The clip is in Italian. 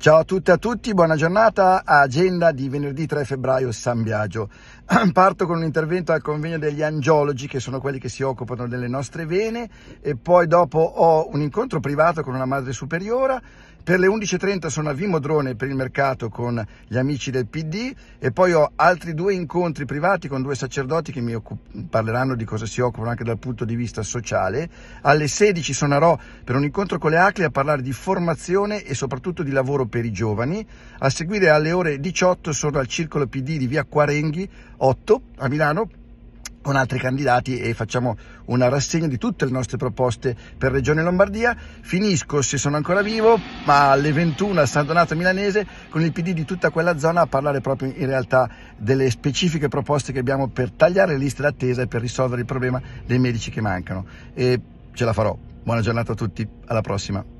Ciao a tutti e a tutti, buona giornata. Agenda di venerdì 3 febbraio San Biagio. Parto con un intervento al convegno degli angiologi, che sono quelli che si occupano delle nostre vene, e poi dopo ho un incontro privato con una madre superiora. Per le 11.30 sono a Vimodrone per il mercato con gli amici del PD e poi ho altri due incontri privati con due sacerdoti che mi parleranno di cosa si occupano anche dal punto di vista sociale. Alle 16 suonerò per un incontro con le ACLI a parlare di formazione e soprattutto di lavoro per i giovani. A seguire alle ore 18 sono al Circolo PD di via Quarenghi 8 a Milano con altri candidati e facciamo una rassegna di tutte le nostre proposte per Regione Lombardia. Finisco, se sono ancora vivo, ma alle 21 a San Donato Milanese con il PD di tutta quella zona a parlare proprio in realtà delle specifiche proposte che abbiamo per tagliare le liste d'attesa e per risolvere il problema dei medici che mancano. E ce la farò. Buona giornata a tutti, alla prossima.